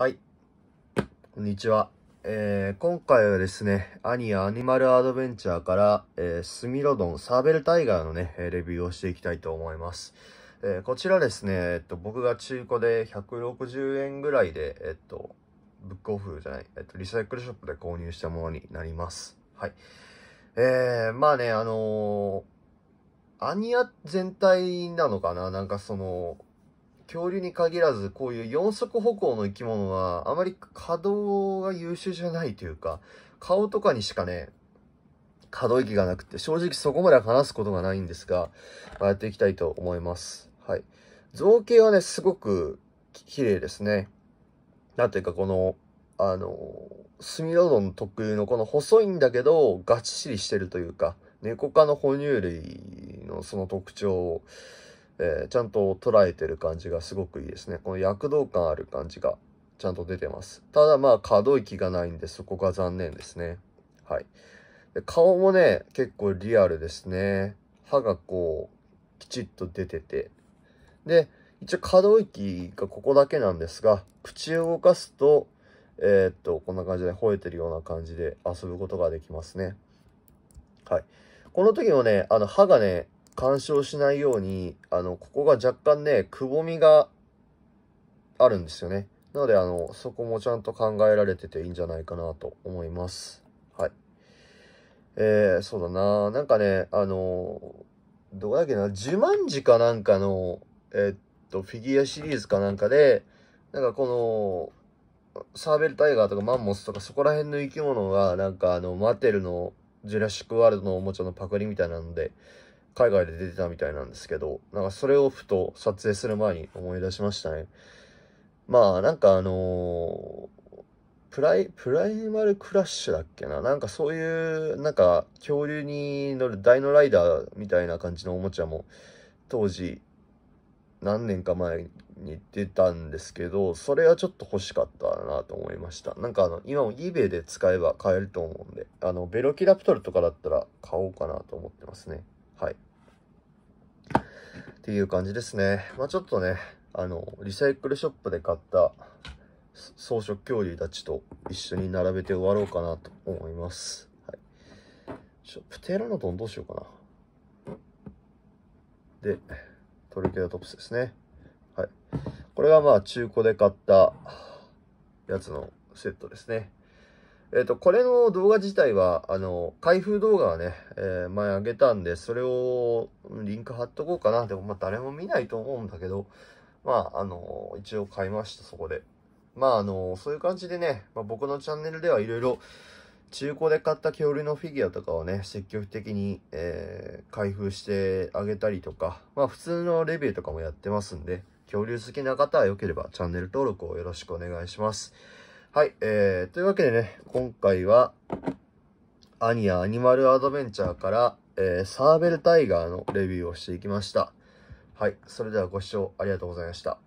はい。こんにちは。えー、今回はですね、アニアアニマルアドベンチャーから、えー、スミロドン、サーベルタイガーのね、レビューをしていきたいと思います。えー、こちらですね、えっと、僕が中古で160円ぐらいで、えっと、ブックオフじゃない、えっと、リサイクルショップで購入したものになります。はい。えー、まあね、あのー、アニア全体なのかななんかその、恐竜に限らず、こういう四足歩行の生き物は、あまり可動が優秀じゃないというか、顔とかにしかね、可動域がなくて、正直そこまで話すことがないんですが、やっていきたいと思います。はい。造形はね、すごく綺麗ですね。なんていうか、この、あの、スミロドン特有のこの細いんだけど、がっちりしてるというか、ネコ科の哺乳類のその特徴を、えー、ちゃんと捉えてる感じがすごくいいですね。この躍動感ある感じがちゃんと出てます。ただまあ可動域がないんでそこが残念ですね。はい。で顔もね、結構リアルですね。歯がこう、きちっと出てて。で、一応可動域がここだけなんですが、口を動かすと、えー、っと、こんな感じで吠えてるような感じで遊ぶことができますね。はい。この時もね、あの歯がね、干渉しないように、あの、ここが若干ね、くぼみがあるんですよね。なので、あの、そこもちゃんと考えられてていいんじゃないかなと思います。はい。えー、そうだななんかね、あのー、どうだっけな、ジュマかなんかの、えー、っと、フィギュアシリーズかなんかで、なんかこの、サーベルタイガーとかマンモスとかそこら辺の生き物が、なんかあの、マテルのジュラシックワールドのおもちゃのパクリみたいなので、海外で出てたみたいなんですけど、なんかそれをふと撮影する前に思い出しましたね。まあなんかあのー、プライ、プライマルクラッシュだっけななんかそういう、なんか恐竜に乗るダイノライダーみたいな感じのおもちゃも当時何年か前に出たんですけど、それはちょっと欲しかったなと思いました。なんかあの、今も eBay で使えば買えると思うんで、あの、ベロキラプトルとかだったら買おうかなと思ってますね。はい。っていう感じですね。まあ、ちょっとね、あの、リサイクルショップで買った装飾恐竜たちと一緒に並べて終わろうかなと思います。はい。ョップテラノドンどうしようかな。で、トルケラトプスですね。はい。これがまあ中古で買ったやつのセットですね。えっ、ー、と、これの動画自体は、あの、開封動画はね、えー、前あげたんで、それをリンク貼っとこうかな。でも、まあ、誰も見ないと思うんだけど、まあ、あの、一応買いました、そこで。まあ、あの、そういう感じでね、まあ、僕のチャンネルではいろいろ、中古で買った恐竜のフィギュアとかをね、積極的に、えー、開封してあげたりとか、まあ、普通のレビューとかもやってますんで、恐竜好きな方は良ければチャンネル登録をよろしくお願いします。はい、えー、というわけでね、今回は、アニアアニマルアドベンチャーから、えー、サーベルタイガーのレビューをしていきました。はい、それではご視聴ありがとうございました。